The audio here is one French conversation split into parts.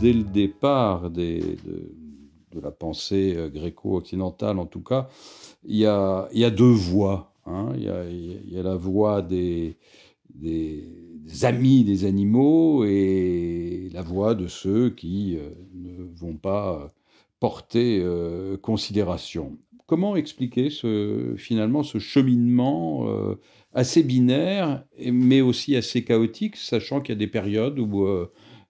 dès le départ des, de, la pensée euh, gréco-occidentale en tout cas, il y a, il y deux voies. Hein. Il, y a, la voie des, des, amis des animaux et la voie de ceux qui euh, ne vont pas euh, porter considération. Comment expliquer ce, finalement ce cheminement assez binaire, mais aussi assez chaotique, sachant qu'il y a des périodes où...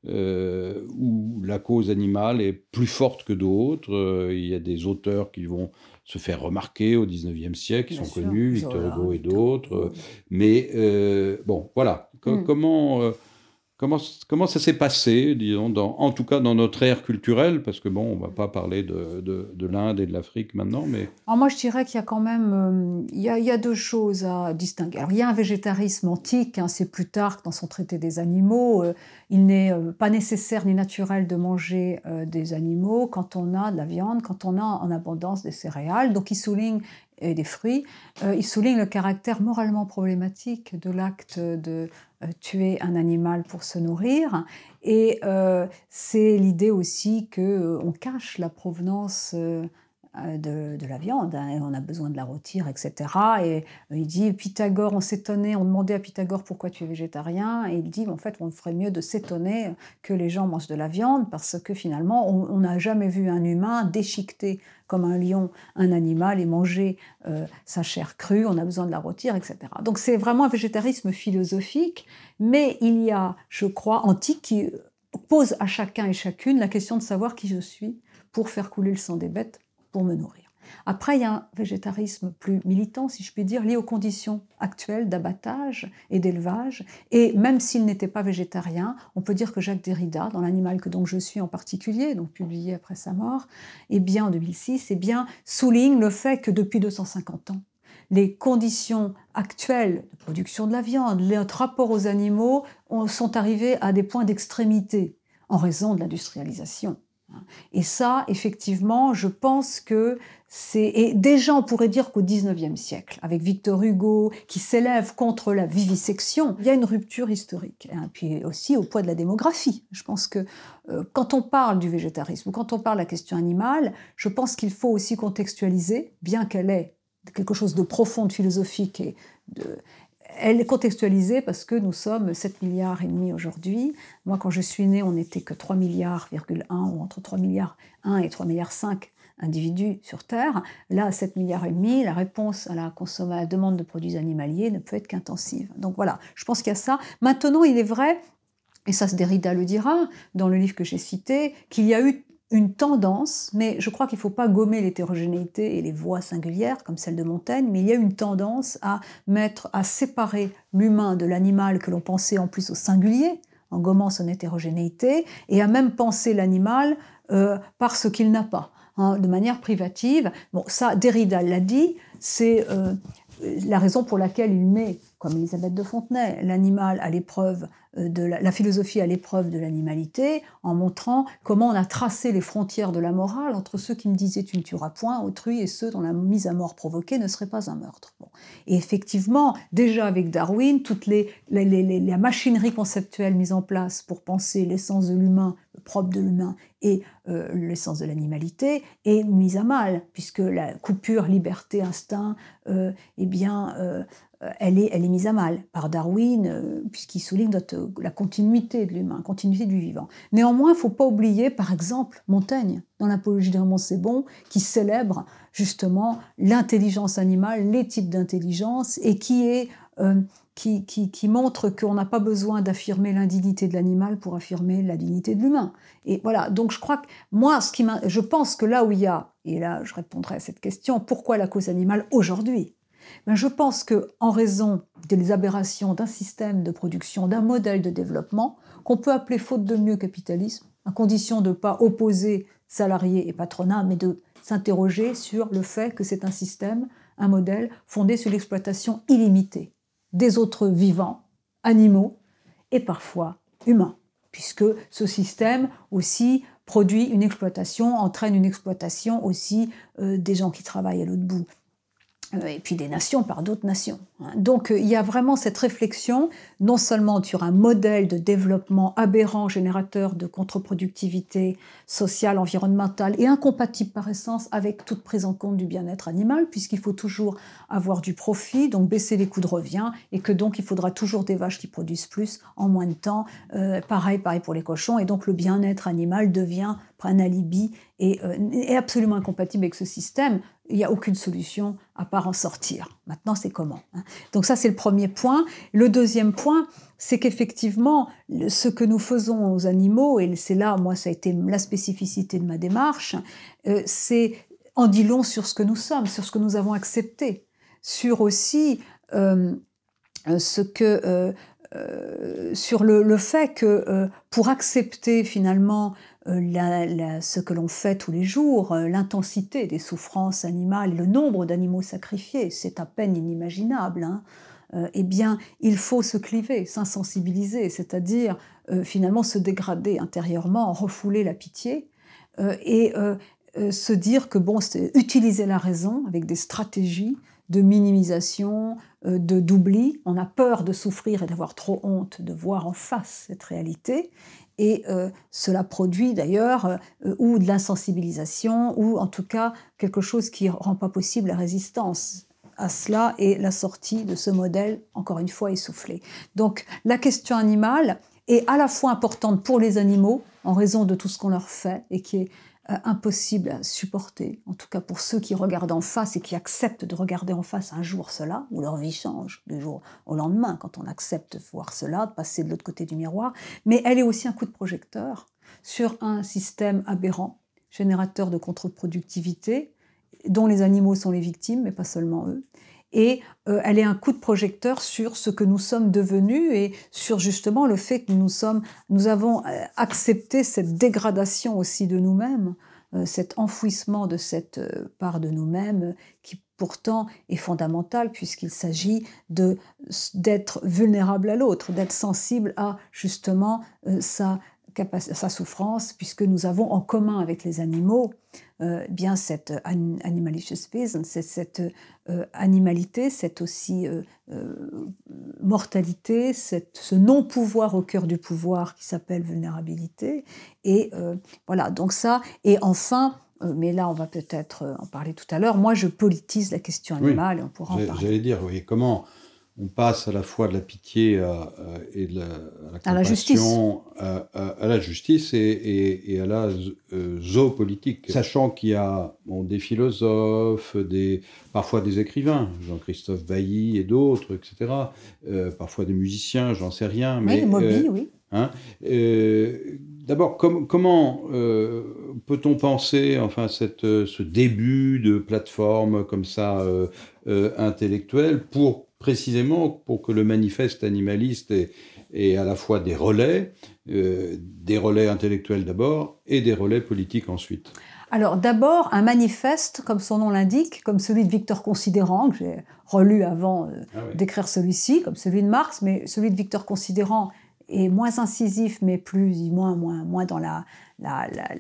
Euh, où la cause animale est plus forte que d'autres. Euh, il y a des auteurs qui vont se faire remarquer au XIXe siècle, qui sont connus, Victor Hugo et d'autres. Mm. Mais euh, bon, voilà, mm. comment Comment, ça s'est passé, disons, en tout cas dans notre ère culturelle Parce que, bon, on ne va pas parler de, l'Inde et de l'Afrique maintenant, mais... Ah, moi, je dirais qu'il y a quand même... Euh, il y a, deux choses à distinguer. Alors, il y a un végétarisme antique, hein, c'est c'est tard dans son traité des animaux. Euh, il n'est euh, pas nécessaire ni naturel de manger des animaux quand on a de la viande, quand on a en abondance des céréales. Donc, il souligne des fruits, euh, il souligne le caractère moralement problématique de l'acte de euh, tuer un animal pour se nourrir. Et euh, c'est l'idée aussi qu'on cache la provenance euh, de, la viande, hein, et on a besoin de la rôtir, etc. Et euh, il dit, Pythagore, on s'étonnait, on demandait à Pythagore pourquoi tu es végétarien, et il dit, en fait, on ferait mieux de s'étonner que les gens mangent de la viande, parce que finalement, on n'a jamais vu un humain déchiqueter comme un lion un animal et manger euh, sa chair crue, on a besoin de la rôtir, etc. Donc c'est vraiment un végétarisme philosophique, mais il y a, je crois, antique, qui pose à chacun et chacune la question de savoir qui je suis pour faire couler le sang des bêtes pour me nourrir. Après, il y a un végétarisme plus militant, si je puis dire, lié aux conditions actuelles d'abattage et d'élevage. Et même s'il n'était pas végétarien, on peut dire que Jacques Derrida, dans L'animal que donc je suis en particulier, donc publié après sa mort, eh bien en 2006, eh bien souligne le fait que depuis 250 ans, les conditions actuelles de production de la viande, notre rapport aux animaux sont arrivés à des points d'extrémité en raison de l'industrialisation et ça, effectivement, je pense que c'est... Et déjà, on pourrait dire qu'au XIXe siècle, avec Victor Hugo, qui s'élève contre la vivisection, il y a une rupture historique. Et hein, puis aussi au poids de la démographie. Je pense que euh, quand on parle du végétarisme, quand on parle de la question animale, je pense qu'il faut aussi contextualiser, bien qu'elle ait quelque chose de profond, de philosophique et de, elle est contextualisée parce que nous sommes 7 milliards et demi aujourd'hui. Moi, quand je suis née, on n'était que 3 milliards, ou entre 3 milliards 1 et 3 milliards 5 individus sur Terre. Là, 7 milliards et demi, la réponse à la, à la demande de produits animaliers ne peut être qu'intensive. Donc voilà, je pense qu'il y a ça. Maintenant, il est vrai, et ça Derrida le dira dans le livre que j'ai cité, qu'il y a eu une tendance, mais je crois qu'il ne faut pas gommer l'hétérogénéité et les voies singulières comme celle de Montaigne, mais il y a une tendance à mettre, à séparer l'humain de l'animal que l'on pensait en plus au singulier, en gommant son hétérogénéité, et à même penser l'animal parce euh, par ce qu'il n'a pas, hein, de manière privative. Bon, ça, Derrida l'a dit, c'est euh, la raison pour laquelle il met comme Elisabeth de Fontenay, l'animal à l'épreuve euh, de la, philosophie à l'épreuve de l'animalité, en montrant comment on a tracé les frontières de la morale entre ceux qui me disaient tu ne tueras point autrui et ceux dont la mise à mort provoquée ne serait pas un meurtre. Et effectivement, déjà avec Darwin, toute les, la machinerie conceptuelle mise en place pour penser l'essence de l'humain, propre de l'humain et euh, l'essence de l'animalité est mise à mal, puisque la coupure liberté-instinct, euh, eh bien, euh, elle est, mise à mal par Darwin, euh, puisqu'il souligne euh, la continuité de l'humain, continuité du vivant. Néanmoins, il ne faut pas oublier, par exemple, Montaigne, dans l'Apologie d'un monde, c'est bon, qui célèbre justement l'intelligence animale, les types d'intelligence, et qui, montre qu'on n'a pas besoin d'affirmer l'indignité de l'animal pour affirmer la dignité de l'humain. Et voilà, donc je crois que moi, je pense que là où il y a, et là je répondrai à cette question, pourquoi la cause animale aujourd'hui ben, je pense que en raison des aberrations d'un système de production, d'un modèle de développement, qu'on peut appeler faute de mieux capitalisme, à condition de ne pas opposer salariés et patronat, mais de s'interroger sur le fait que c'est un système, un modèle fondé sur l'exploitation illimitée des autres vivants, animaux et parfois humains, puisque ce système aussi produit une exploitation, entraîne une exploitation aussi euh, des gens qui travaillent à l'autre bout, euh, et puis des nations par d'autres nations. Hein. Donc euh, il y a vraiment cette réflexion, non seulement sur un modèle de développement aberrant, générateur de contre-productivité sociale, environnementale, et incompatible par essence avec toute prise en compte du bien-être animal, puisqu'il faut toujours avoir du profit, donc baisser les coûts de revient, et que donc il faudra toujours des vaches qui produisent plus en moins de temps. Euh, pareil, pareil pour les cochons, et donc le bien-être animal devient un alibi et est absolument incompatible avec ce système il n'y a aucune solution à part en sortir. Maintenant, c'est comment. Hein. Donc ça, c'est le premier point. Le deuxième point, c'est qu'effectivement, ce que nous faisons aux animaux, et c'est là, moi, ça a été la spécificité de ma démarche, euh, c'est en dit long sur ce que nous sommes, sur ce que nous avons accepté, sur aussi euh, euh, ce que... sur le, fait que pour accepter finalement euh, ce que l'on fait tous les jours, euh, l'intensité des souffrances animales, le nombre d'animaux sacrifiés, c'est à peine inimaginable. Hein. Euh, eh bien, il faut se cliver, s'insensibiliser, c'est-à-dire finalement se dégrader intérieurement, refouler la pitié et se dire que bon, c'est utiliser la raison avec des stratégies de minimisation, euh, de d'oubli. On a peur de souffrir et d'avoir trop honte de voir en face cette réalité. Et euh, cela produit d'ailleurs euh, ou de l'insensibilisation ou en tout cas quelque chose qui rend pas possible la résistance à cela et la sortie de ce modèle, encore une fois, essoufflé. Donc la question animale est à la fois importante pour les animaux en raison de tout ce qu'on leur fait et qui est euh, impossible à supporter, en tout cas pour ceux qui regardent en face et qui acceptent de regarder en face un jour cela, où leur vie change du jour au lendemain, quand on accepte de voir cela, de passer de l'autre côté du miroir, mais elle est aussi un coup de projecteur sur un système aberrant, générateur de contre-productivité, dont les animaux sont les victimes, mais pas seulement eux, et euh, elle est un coup de projecteur sur ce que nous sommes devenus et sur justement le fait que nous avons euh, accepté cette dégradation aussi de nous-mêmes, euh, cet enfouissement de cette part de nous-mêmes qui pourtant est fondamentale puisqu'il s'agit d'être vulnérable à l'autre, d'être sensible à justement sa souffrance, puisque nous avons en commun avec les animaux euh, bien cette animaliciousness, cette euh, animalité, cette aussi euh, mortalité, cette, ce non-pouvoir au cœur du pouvoir qui s'appelle vulnérabilité. Et voilà, donc ça. Et enfin, mais là, on va peut-être en parler tout à l'heure. Moi, je politise la question animale et on pourra en parler. J'allais dire, oui, comment on passe à la fois de la pitié à, euh, euh, et de la, à justice, euh, à, la justice et, à la zoopolitique, sachant qu'il y a des philosophes, des, parfois des écrivains, Jean-Christophe Bailly et d'autres, etc., parfois des musiciens, j'en sais rien, mais oui, mobiles, hein, oui. D'abord, comment peut-on penser enfin cette, ce début de plateforme comme ça intellectuelle pour précisément pour que le manifeste animaliste ait, à la fois des relais, euh, des relais intellectuels d'abord et des relais politiques ensuite. Alors d'abord, un manifeste, comme son nom l'indique, comme celui de Victor Considérant, que j'ai relu avant euh, ah d'écrire celui-ci, comme celui de Marx, mais celui de Victor Considérant est moins incisif, mais plus, moins, moins, moins dans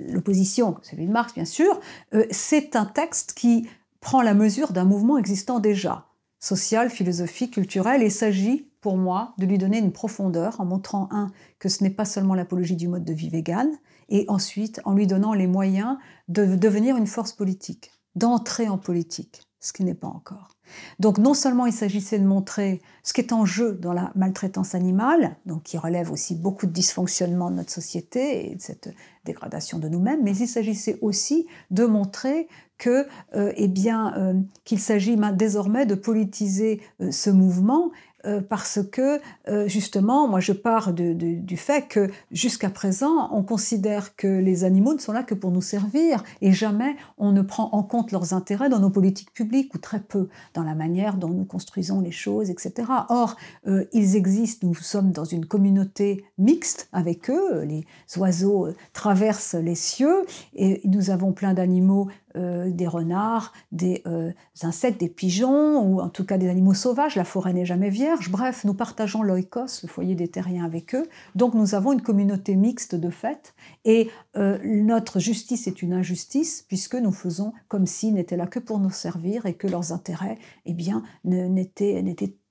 l'opposition la, que celui de Marx, bien sûr. Euh, c'est un texte qui prend la mesure d'un mouvement existant déjà. Social, philosophique, culturelle, et s'agit pour moi de lui donner une profondeur en montrant, un, que ce n'est pas seulement l'apologie du mode de vie végane, et ensuite en lui donnant les moyens de devenir une force politique, d'entrer en politique ce qui n'est pas encore. Donc non seulement il s'agissait de montrer ce qui est en jeu dans la maltraitance animale, donc qui relève aussi beaucoup de dysfonctionnements de notre société et de cette dégradation de nous-mêmes, mais il s'agissait aussi de montrer que, euh, eh bien, euh, qu'il s'agit ben, désormais de politiser euh, ce mouvement euh, parce que euh, justement, moi je pars du fait que jusqu'à présent, on considère que les animaux ne sont là que pour nous servir et jamais on ne prend en compte leurs intérêts dans nos politiques publiques ou très peu dans la manière dont nous construisons les choses, etc. Or, euh, ils existent, nous sommes dans une communauté mixte avec eux, les oiseaux traversent les cieux et nous avons plein d'animaux euh, des renards, des euh, insectes, des pigeons, ou en tout cas des animaux sauvages. La forêt n'est jamais vierge. Bref, nous partageons l'oïkos, le foyer des terriens, avec eux. Donc nous avons une communauté mixte de fait. Et euh, notre justice est une injustice, puisque nous faisons comme s'ils n'étaient là que pour nous servir et que leurs intérêts eh bien, n'étaient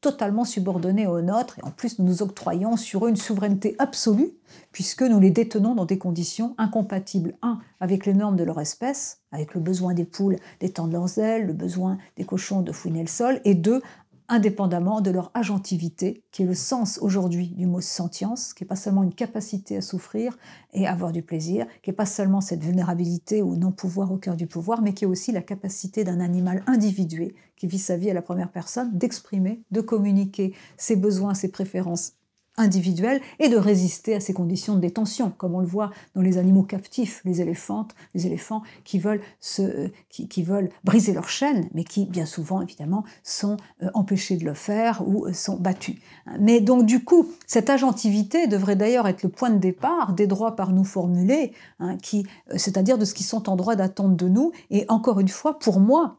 totalement subordonnés aux nôtres, et en plus nous nous octroyons sur eux une souveraineté absolue, puisque nous les détenons dans des conditions incompatibles, un, avec les normes de leur espèce, avec le besoin des poules d'étendre leurs ailes, le besoin des cochons de fouiner le sol, et deux, indépendamment de leur agentivité, qui est le sens aujourd'hui du mot sentience, qui n'est pas seulement une capacité à souffrir et à avoir du plaisir, qui n'est pas seulement cette vulnérabilité ou non-pouvoir au cœur du pouvoir, mais qui est aussi la capacité d'un animal individué qui vit sa vie à la première personne, d'exprimer, de communiquer ses besoins, ses préférences individuelle et de résister à ces conditions de détention, comme on le voit dans les animaux captifs, les éléphantes, les éléphants qui veulent, euh, qui, veulent briser leur chaîne, mais qui bien souvent évidemment sont euh, empêchés de le faire ou euh, sont battus. Mais donc du coup, cette agentivité devrait d'ailleurs être le point de départ des droits par nous formulés, hein, qui, c'est-à-dire de ce qu'ils sont en droit d'attendre de nous. Et encore une fois, pour moi,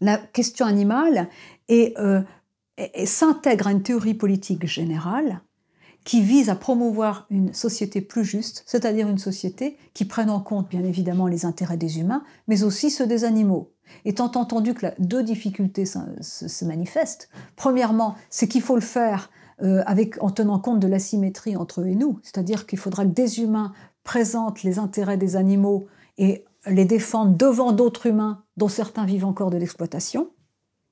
la question animale s'intègre à une théorie politique générale qui vise à promouvoir une société plus juste, c'est-à-dire une société qui prenne en compte bien évidemment les intérêts des humains, mais aussi ceux des animaux. Étant entendu que deux difficultés se, manifestent, premièrement, c'est qu'il faut le faire euh, en tenant compte de l'asymétrie entre eux et nous, c'est-à-dire qu'il faudra que des humains présentent les intérêts des animaux et les défendent devant d'autres humains dont certains vivent encore de l'exploitation.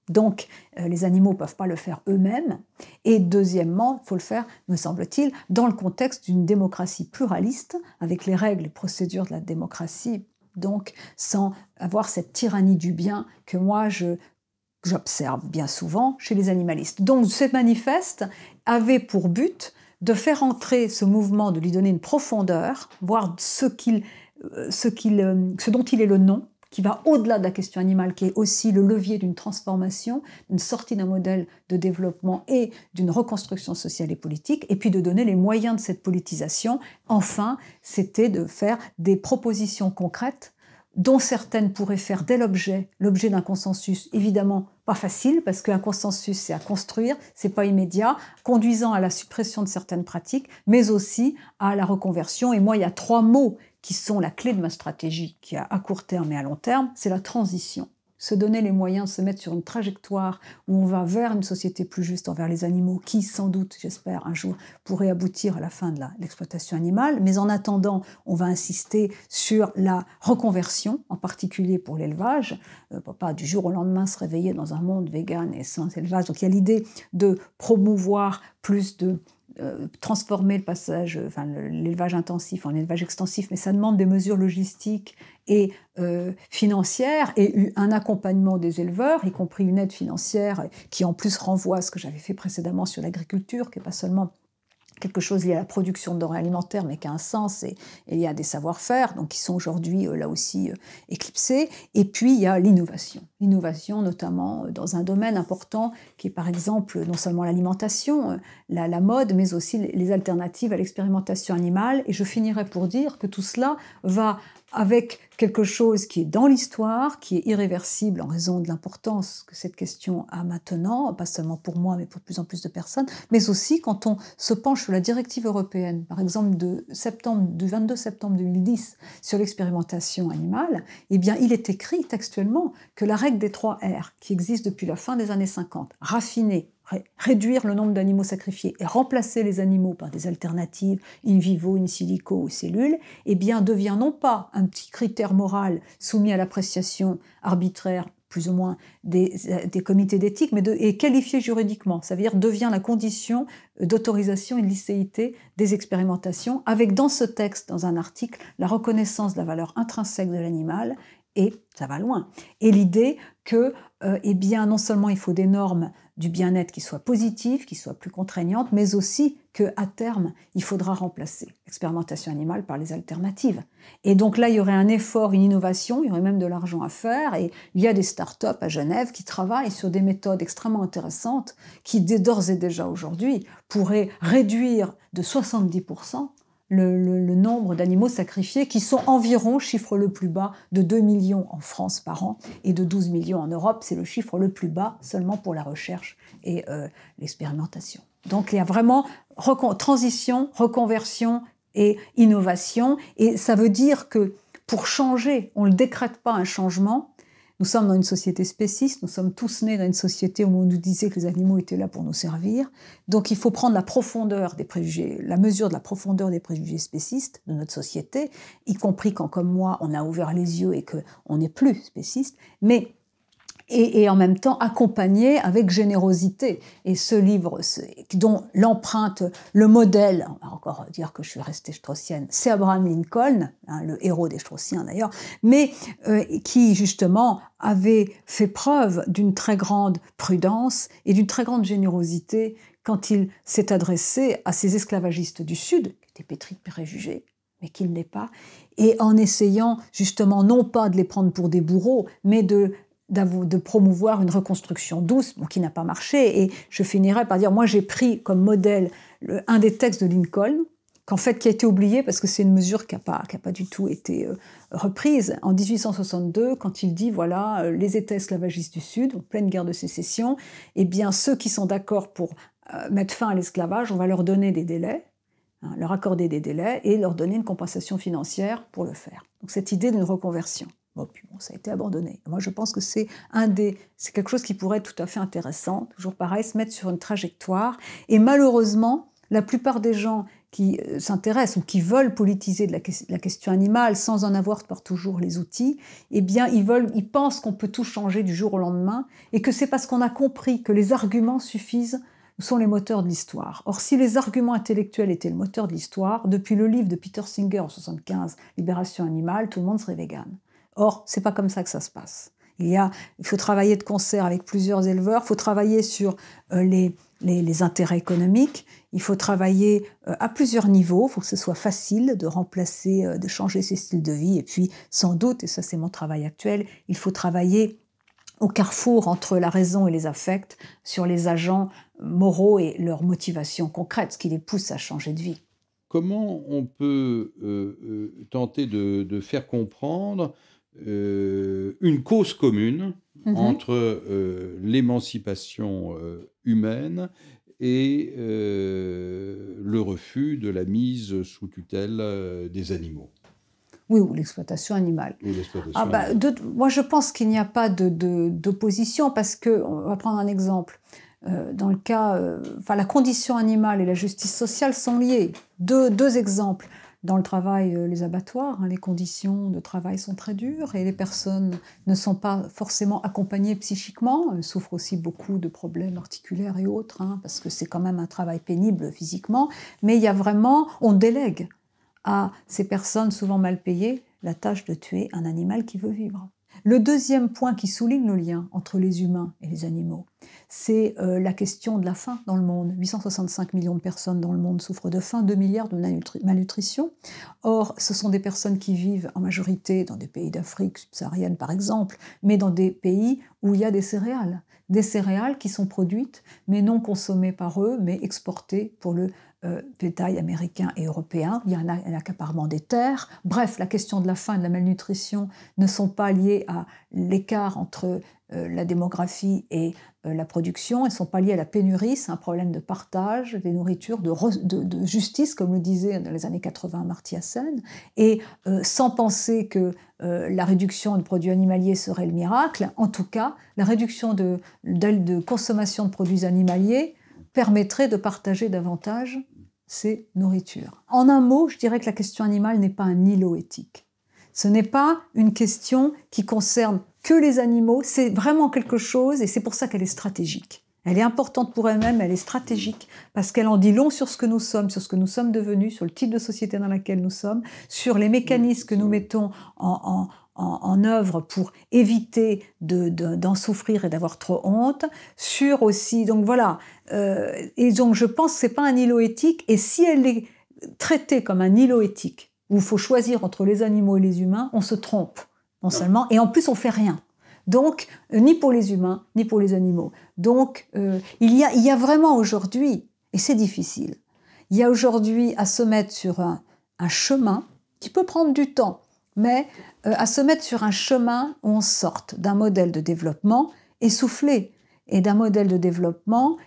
Donc, euh, les animaux ne peuvent pas le faire eux-mêmes. Et deuxièmement, il faut le faire, me semble-t-il, dans le contexte d'une démocratie pluraliste, avec les règles et procédures de la démocratie, donc sans avoir cette tyrannie du bien que moi j'observe bien souvent chez les animalistes. Donc, ce manifeste avait pour but de faire entrer ce mouvement, de lui donner une profondeur, voir ce euh, euh, dont il est le nom, qui va au-delà de la question animale, qui est aussi le levier d'une transformation, d'une sortie d'un modèle de développement et d'une reconstruction sociale et politique, et puis de donner les moyens de cette politisation. Enfin, c'était de faire des propositions concrètes dont certaines pourraient faire dès l'objet, l'objet d'un consensus, évidemment pas facile, parce qu'un consensus c'est à construire, c'est pas immédiat, conduisant à la suppression de certaines pratiques, mais aussi à la reconversion. Et moi, il y a trois mots qui sont la clé de ma stratégie, qui à court terme et à long terme, c'est la transition. Se donner les moyens de se mettre sur une trajectoire où on va vers une société plus juste envers les animaux, qui sans doute, j'espère, un jour pourrait aboutir à la fin de l'exploitation animale. Mais en attendant, on va insister sur la reconversion, en particulier pour l'élevage. Euh, pas du jour au lendemain se réveiller dans un monde vegan et sans élevage. Donc il y a l'idée de promouvoir plus de euh, transformer le passage, euh, l'élevage intensif en élevage extensif, mais ça demande des mesures logistiques et euh, financières et un accompagnement des éleveurs, y compris une aide financière qui en plus renvoie à ce que j'avais fait précédemment sur l'agriculture, qui n'est pas seulement quelque chose lié à la production de denrées alimentaires, mais qui a un sens et, il y a des savoir-faire, donc qui sont aujourd'hui euh, là aussi euh, éclipsés. Et puis il y a l'innovation, l'innovation notamment euh, dans un domaine important qui est par exemple non seulement l'alimentation, la, la, mode, mais aussi les alternatives à l'expérimentation animale. Et je finirais pour dire que tout cela va avec quelque chose qui est dans l'histoire, qui est irréversible en raison de l'importance que cette question a maintenant, pas seulement pour moi, mais pour de plus en plus de personnes, mais aussi quand on se penche sur la directive européenne, par exemple de septembre, du 22 septembre 2010, sur l'expérimentation animale, eh bien, il est écrit textuellement que la règle des trois R, qui existe depuis la fin des années 50, raffinée, réduire le nombre d'animaux sacrifiés et remplacer les animaux par des alternatives in vivo, in silico ou cellules, eh bien devient non pas un petit critère moral soumis à l'appréciation arbitraire plus ou moins des, comités d'éthique, mais de, est qualifié juridiquement. Ça veut dire devient la condition d'autorisation et de licéité des expérimentations, avec dans ce texte, dans un article, la reconnaissance de la valeur intrinsèque de l'animal et ça va loin. Et l'idée que, euh, eh bien, non seulement il faut des normes du bien-être qui soient positives, qui soient plus contraignantes, mais aussi que à terme, il faudra remplacer l'expérimentation animale par les alternatives. Et donc là, il y aurait un effort, une innovation, il y aurait même de l'argent à faire, et il y a des start-up à Genève qui travaillent sur des méthodes extrêmement intéressantes qui, dès d'ores et déjà aujourd'hui, pourraient réduire de 70% le, nombre d'animaux sacrifiés, qui sont environ, chiffre le plus bas, de 2 millions en France par an et de 12 millions en Europe. C'est le chiffre le plus bas seulement pour la recherche et euh, l'expérimentation. Donc il y a vraiment transition, reconversion et innovation. Et ça veut dire que pour changer, on ne décrète pas un changement, nous sommes dans une société spéciste, nous sommes tous nés dans une société où on nous disait que les animaux étaient là pour nous servir. Donc il faut prendre la profondeur des préjugés, la mesure de la profondeur des préjugés spécistes de notre société, y compris quand, comme moi, on a ouvert les yeux et qu'on n'est plus spéciste. Mais et, en même temps accompagné avec générosité. Et ce livre, dont l'empreinte, le modèle, on va encore dire que je suis restée straussienne, c'est Abraham Lincoln, hein, le héros des Straussiens d'ailleurs, mais euh, qui justement avait fait preuve d'une très grande prudence et d'une très grande générosité quand il s'est adressé à ces esclavagistes du Sud, qui étaient pétris de préjugés, mais qu'il n'est pas, et en essayant justement non pas de les prendre pour des bourreaux, mais de de promouvoir une reconstruction douce, qui n'a pas marché. Et je finirai par dire, moi j'ai pris comme modèle un des textes de Lincoln, qu'en fait qui a été oublié parce que c'est une mesure qui n'a pas, du tout été euh, reprise. En 1862, quand il dit, voilà, euh, les États esclavagistes du Sud, en pleine guerre de sécession, eh bien ceux qui sont d'accord pour euh, mettre fin à l'esclavage, on va leur donner des délais, hein, leur accorder des délais et leur donner une compensation financière pour le faire. Donc cette idée d'une reconversion. Bon, ça a été abandonné. Moi, je pense que c'est c'est quelque chose qui pourrait être tout à fait intéressant. Toujours pareil, se mettre sur une trajectoire. Et malheureusement, la plupart des gens qui euh, s'intéressent ou qui veulent politiser de la, question animale sans en avoir par toujours les outils, eh bien, ils ils pensent qu'on peut tout changer du jour au lendemain et que c'est parce qu'on a compris que les arguments suffisent sont les moteurs de l'histoire. Or, si les arguments intellectuels étaient le moteur de l'histoire, depuis le livre de Peter Singer en 75, Libération animale, tout le monde serait vegan. Or, c'est pas comme ça que ça se passe. Il, y a, il faut travailler de concert avec plusieurs éleveurs, il faut travailler sur euh, les, les, intérêts économiques, il faut travailler euh, à plusieurs niveaux, il faut que ce soit facile de remplacer, euh, de changer ses styles de vie, et puis sans doute, et ça c'est mon travail actuel, il faut travailler au carrefour entre la raison et les affects sur les agents moraux et leurs motivations concrètes, ce qui les pousse à changer de vie. Comment on peut tenter de, faire comprendre euh, une cause commune mhm. entre euh, l'émancipation euh, humaine et le refus de la mise sous tutelle des animaux. Oui, ou l'exploitation animale. Ah, bah, moi, je pense qu'il n'y a pas d'opposition de, parce que, on va prendre un exemple. dans le cas, enfin, la condition animale et la justice sociale sont liées. deux exemples dans le travail, euh, les abattoirs, hein, les conditions de travail sont très dures et les personnes ne sont pas forcément accompagnées psychiquement. Elles souffrent aussi beaucoup de problèmes articulaires et autres, hein, parce que c'est quand même un travail pénible physiquement. Mais il y a vraiment, on délègue à ces personnes souvent mal payées la tâche de tuer un animal qui veut vivre. Le deuxième point qui souligne le lien entre les humains et les animaux, c'est euh, la question de la faim dans le monde. 865 millions de personnes dans le monde souffrent de faim, 2 milliards de malnutrition. Or, ce sont des personnes qui vivent en majorité dans des pays d'Afrique subsaharienne, par exemple, mais dans des pays où il y a des céréales. Des céréales qui sont produites, mais non consommées par eux, mais exportées pour le euh, américain et européen, il y a un, accaparement des terres. Bref, la question de la faim et de la malnutrition ne sont pas liées à l'écart entre euh, la démographie et euh, la production, elles ne sont pas liées à la pénurie, c'est un problème de partage des nourritures, de, justice, comme le disait dans les années 80 Marty Hassen, et euh, sans penser que la réduction de produits animaliers serait le miracle, en tout cas, la réduction de consommation de produits animaliers permettrait de partager davantage ces nourritures. En un mot, je dirais que la question animale n'est pas un îlot éthique. Ce n'est pas une question qui concerne que les animaux, c'est vraiment quelque chose, et c'est pour ça qu'elle est stratégique. Elle est importante pour elle-même, elle est stratégique, parce qu'elle en dit long sur ce que nous sommes, sur ce que nous sommes devenus, sur le type de société dans laquelle nous sommes, sur les mécanismes que nous mettons en, en, en, œuvre pour éviter d'en souffrir et d'avoir trop honte, sur aussi, donc voilà, euh, et donc je pense que n'est pas un îlot éthique, et si elle est traitée comme un îlot éthique, où il faut choisir entre les animaux et les humains, on se trompe, non ah. seulement, et en plus on fait rien. Donc, euh, ni pour les humains, ni pour les animaux. Donc, euh, il, y a, vraiment aujourd'hui, et c'est difficile, il y a aujourd'hui à se mettre sur un chemin qui peut prendre du temps, mais euh, à se mettre sur un chemin où on sorte d'un modèle de développement essoufflé et d'un modèle de développement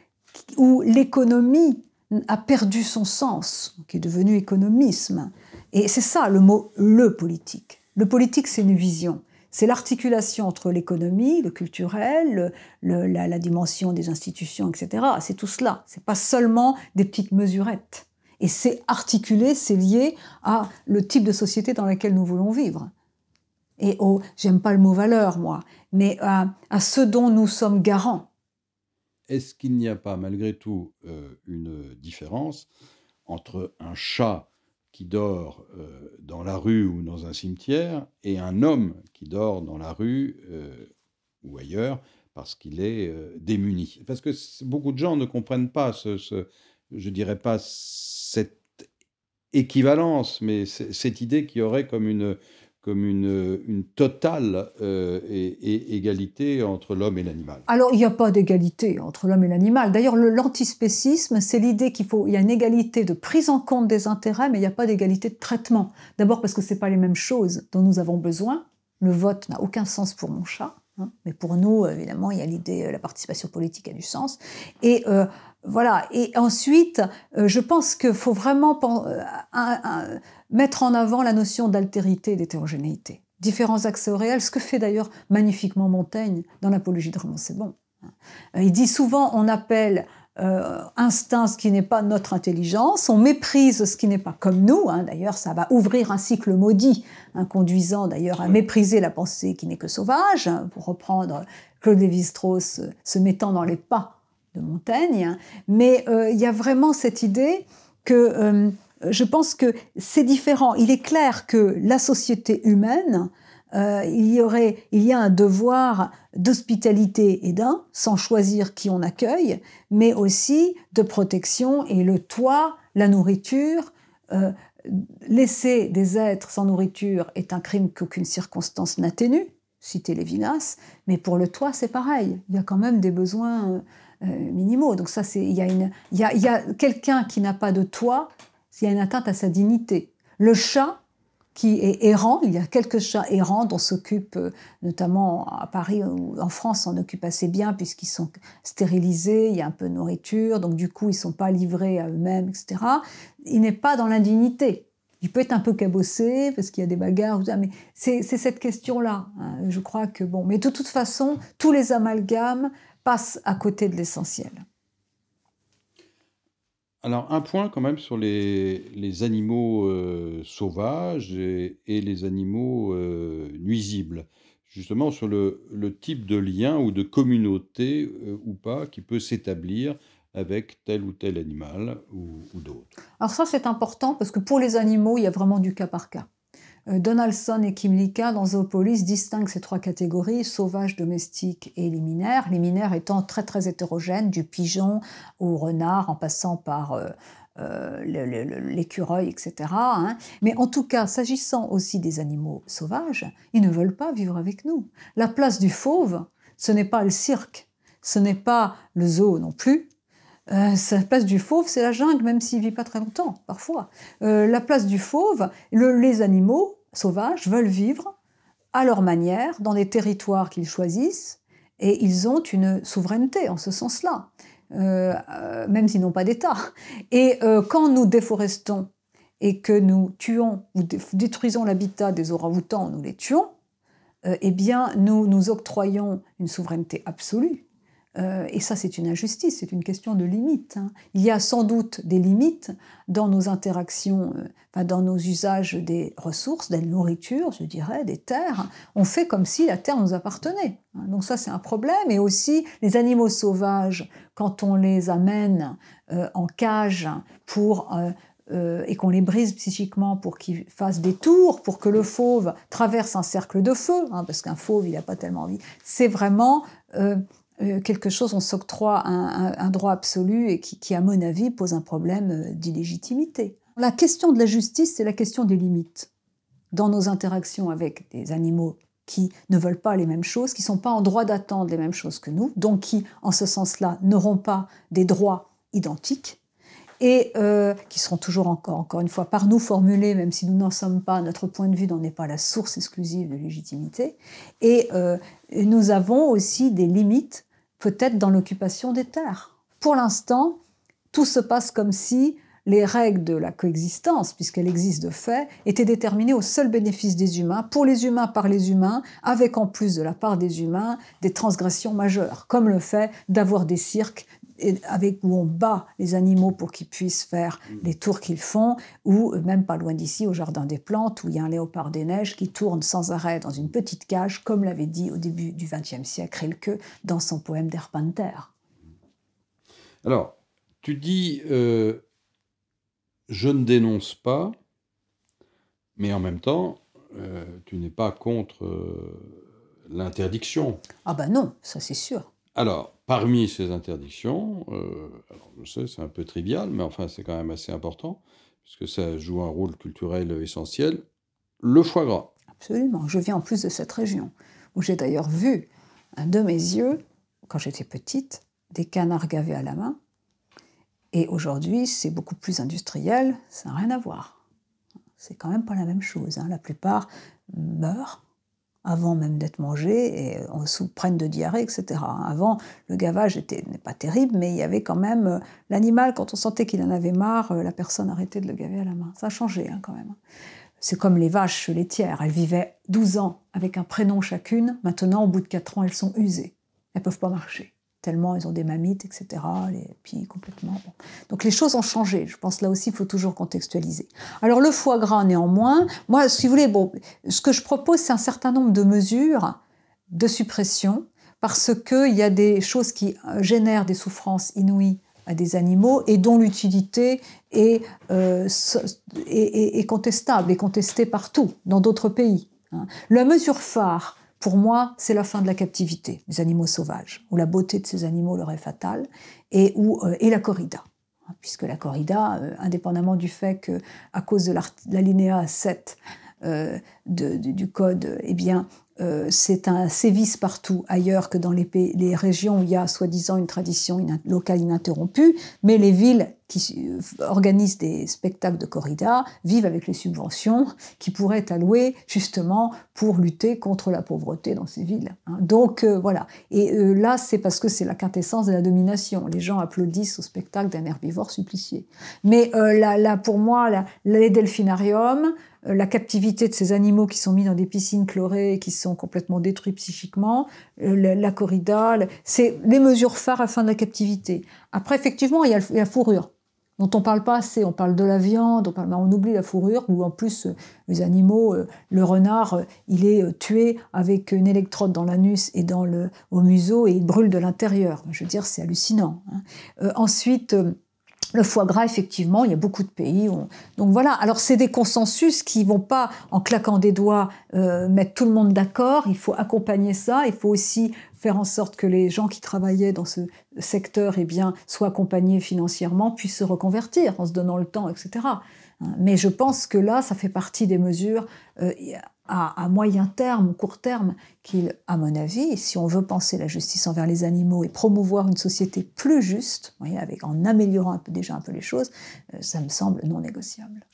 où l'économie a perdu son sens, qui est devenu économisme. Et c'est ça le mot le politique. Le politique, c'est une vision. C'est l'articulation entre l'économie, le culturel, la, dimension des institutions, etc. C'est tout cela. Ce n'est pas seulement des petites mesurettes. Et c'est articulé, c'est lié à le type de société dans laquelle nous voulons vivre. Et au, oh, j'aime pas le mot valeur, moi, mais à, ce dont nous sommes garants. Est-ce qu'il n'y a pas malgré tout euh, une différence entre un chat qui dort euh, dans la rue ou dans un cimetière et un homme qui dort dans la rue euh, ou ailleurs parce qu'il est démuni. Parce que beaucoup de gens ne comprennent pas ce, je dirais pas cette équivalence, mais cette idée qu'il y aurait comme une, comme une, une totale et, euh, égalité entre l'homme et l'animal. Alors, il n'y a pas d'égalité entre l'homme et l'animal. D'ailleurs, l'antispécisme, c'est l'idée qu'il faut, il y a une égalité de prise en compte des intérêts, mais il n'y a pas d'égalité de traitement. D'abord parce que ce pas les mêmes choses dont nous avons besoin. Le vote n'a aucun sens pour mon chat. Hein. Mais pour nous, évidemment, il y a l'idée, euh, la participation politique a du sens. Et euh, voilà. Et ensuite, euh, je pense qu'il faut vraiment mettre en avant la notion d'altérité et d'hétérogénéité. Différents accès au réel, ce que fait d'ailleurs magnifiquement Montaigne dans l'apologie de c'est bon. Hein. Il dit souvent, on appelle euh, instinct ce qui n'est pas notre intelligence, on méprise ce qui n'est pas comme nous, hein. d'ailleurs ça va ouvrir un cycle maudit, hein, conduisant d'ailleurs à mépriser la pensée qui n'est que sauvage, hein, pour reprendre Claude Lévi-Strauss euh, se mettant dans les pas de Montaigne, mais euh, il y a vraiment cette idée que je pense que c'est différent. Il est clair que la société humaine euh, il y aurait, il y a un devoir d'hospitalité et d'un, sans choisir qui on accueille, mais aussi de protection et le toit, la nourriture. Euh, laisser des êtres sans nourriture est un crime qu'aucune circonstance n'atténue, citer Lévinas, mais pour le toit c'est pareil, il y a quand même des besoins euh, minimaux. Donc ça, c'est il y a, y il y a quelqu'un qui n'a pas de toit, il y a une atteinte à sa dignité. Le chat qui est errant. Il y a quelques chats errants dont s'occupe, euh, notamment à Paris ou en France, on occupe assez bien puisqu'ils sont stérilisés, il y a un peu de nourriture, donc du coup ils ne sont pas livrés à eux-mêmes, etc. Il n'est pas dans l'indignité. Il peut être un peu cabossé parce qu'il y a des bagarres, mais c'est cette question-là. Hein, je crois que bon, mais de toute façon, tous les amalgames passent à côté de l'essentiel. Alors, un point quand même sur les, animaux euh, sauvages et, les animaux euh, nuisibles. Justement, sur le, type de lien ou de communauté euh, ou pas qui peut s'établir avec tel ou tel animal ou, ou d'autres. Alors ça, c'est important parce que pour les animaux, il y a vraiment du cas par cas. Euh, Donaldson et Kimlicka, dans Zoopolis, distinguent ces trois catégories, sauvage, domestiques et liminaires. Liminaire étant très très hétérogènes, du pigeon au renard, en passant par euh, euh, l'écureuil, etc. Hein. Mais en tout cas, s'agissant aussi des animaux sauvages, ils ne veulent pas vivre avec nous. La place du fauve, ce n'est pas le cirque, ce n'est pas le zoo non plus, la euh, place du fauve, c'est la jungle, même s'il vit pas très longtemps, parfois. Euh, la place du fauve, les animaux sauvages veulent vivre à leur manière, dans des territoires qu'ils choisissent, et ils ont une souveraineté en ce sens-là, euh, même s'ils n'ont pas d'État. Et quand nous déforestons et que nous tuons ou détruisons l'habitat des orang-outans, nous les tuons, eh bien, nous nous octroyons une souveraineté absolue euh, et ça, c'est une injustice, c'est une question de limite. Hein. Il y a sans doute des limites dans nos interactions, euh, dans nos usages des ressources, de la nourriture, je dirais, des terres. On fait comme si la terre nous appartenait. Hein. Donc ça, c'est un problème. Et aussi, les animaux sauvages, quand on les amène euh, en cage pour... et qu'on les brise psychiquement pour qu'ils fassent des tours, pour que le fauve traverse un cercle de feu, hein, parce qu'un fauve, il n'a pas tellement envie. C'est vraiment euh, quelque chose, on s'octroie un, droit absolu et qui, à mon avis, pose un problème euh, d'illégitimité. La question de la justice, c'est la question des limites. Dans nos interactions avec des animaux qui ne veulent pas les mêmes choses, qui ne sont pas en droit d'attendre les mêmes choses que nous, donc qui, en ce sens-là, n'auront pas des droits identiques, et euh, qui seront toujours encore, encore une fois, par nous formulés, même si nous n'en sommes pas, notre point de vue n'en est pas la source exclusive de légitimité. Et nous avons aussi des limites peut-être dans l'occupation des terres. Pour l'instant, tout se passe comme si les règles de la coexistence, puisqu'elles existent de fait, étaient déterminées au seul bénéfice des humains, pour les humains par les humains, avec en plus de la part des humains des transgressions majeures, comme le fait d'avoir des cirques, avec où on bat les animaux pour qu'ils puissent faire mm. les tours qu'ils font, ou même pas loin d'ici, au Jardin des Plantes, où il y a un léopard des neiges qui tourne sans arrêt dans une petite cage, comme l'avait dit au début du XXe siècle Rilke dans son poème d'Erpenter. Alors, tu dis euh, je ne dénonce pas, mais en même temps, euh, tu n'es pas contre euh, l'interdiction. Ah ben non, ça c'est sûr. Alors, parmi ces interdictions, euh, je sais, c'est un peu trivial, mais enfin, c'est quand même assez important, puisque ça joue un rôle culturel essentiel, le foie gras. Absolument. Je viens en plus de cette région, où j'ai d'ailleurs vu de mes yeux, quand j'étais petite, des canards gavés à la main. Et aujourd'hui, c'est beaucoup plus industriel, ça n'a rien à voir. C'est quand même pas la même chose. Hein. La plupart meurent avant même d'être mangé, et euh, on souffre de diarrhée, etc. Avant, le gavage n'était pas terrible, mais il y avait quand même euh, l'animal, quand on sentait qu'il en avait marre, euh, la personne arrêtait de le gaver à la main. Ça a changé hein, quand même. C'est comme les vaches laitières, elles vivaient 12 ans avec un prénom chacune, maintenant au bout de 4 ans, elles sont usées, elles ne peuvent pas marcher tellement ils ont des mammites, etc. Les puis complètement. Donc les choses ont changé. Je pense là aussi, il faut toujours contextualiser. Alors le foie gras, néanmoins, moi, si vous voulez, bon, ce que je propose, c'est un certain nombre de mesures de suppression parce qu'il y a des choses qui euh, génèrent des souffrances inouïes à des animaux et dont l'utilité est, euh, est, contestable et contestée partout, dans d'autres pays. Hein. La mesure phare pour moi, c'est la fin de la captivité, des animaux sauvages, où la beauté de ces animaux leur est fatale, et, où, euh, la corrida. Hein, puisque la corrida, euh, indépendamment du fait que, à cause de l'alinéa 7 euh, du code, eh bien, euh, c'est un sévice partout ailleurs que dans les, régions où il y a soi-disant une tradition locale ininterrompue, mais les villes qui euh, organisent des spectacles de corrida vivent avec les subventions qui pourraient être allouées justement pour lutter contre la pauvreté dans ces villes. Hein. Donc euh, voilà. Et là, c'est parce que c'est la quintessence de la domination. Les gens applaudissent au spectacle d'un herbivore supplicié. Mais là, pour moi, les delphinariums, la captivité de ces animaux qui sont mis dans des piscines chlorées, qui complètement détruits psychiquement, euh, la, corrida, c'est les mesures phares afin de la captivité. Après, effectivement, il y a la fourrure dont on parle pas assez. On parle de la viande, on, ben, on oublie la fourrure, où en plus euh, les animaux, euh, le renard, il est tué avec une électrode dans l'anus et dans le, au museau et il brûle de l'intérieur. Je veux dire, c'est hallucinant. Hein. ensuite, le foie gras, effectivement, il y a beaucoup de pays. Donc voilà, alors c'est des consensus qui vont pas, en claquant des doigts, euh, mettre tout le monde d'accord. Il faut accompagner ça. Il faut aussi faire en sorte que les gens qui travaillaient dans ce secteur eh bien, soient accompagnés financièrement, puissent se reconvertir en se donnant le temps, etc. Hein, mais je pense que là, ça fait partie des mesures euh, à, moyen terme court terme qu'il, à mon avis, si on veut penser la justice envers les animaux et promouvoir une société plus juste, avec, en améliorant un peu, déjà un peu les choses, euh, ça me semble non négociable.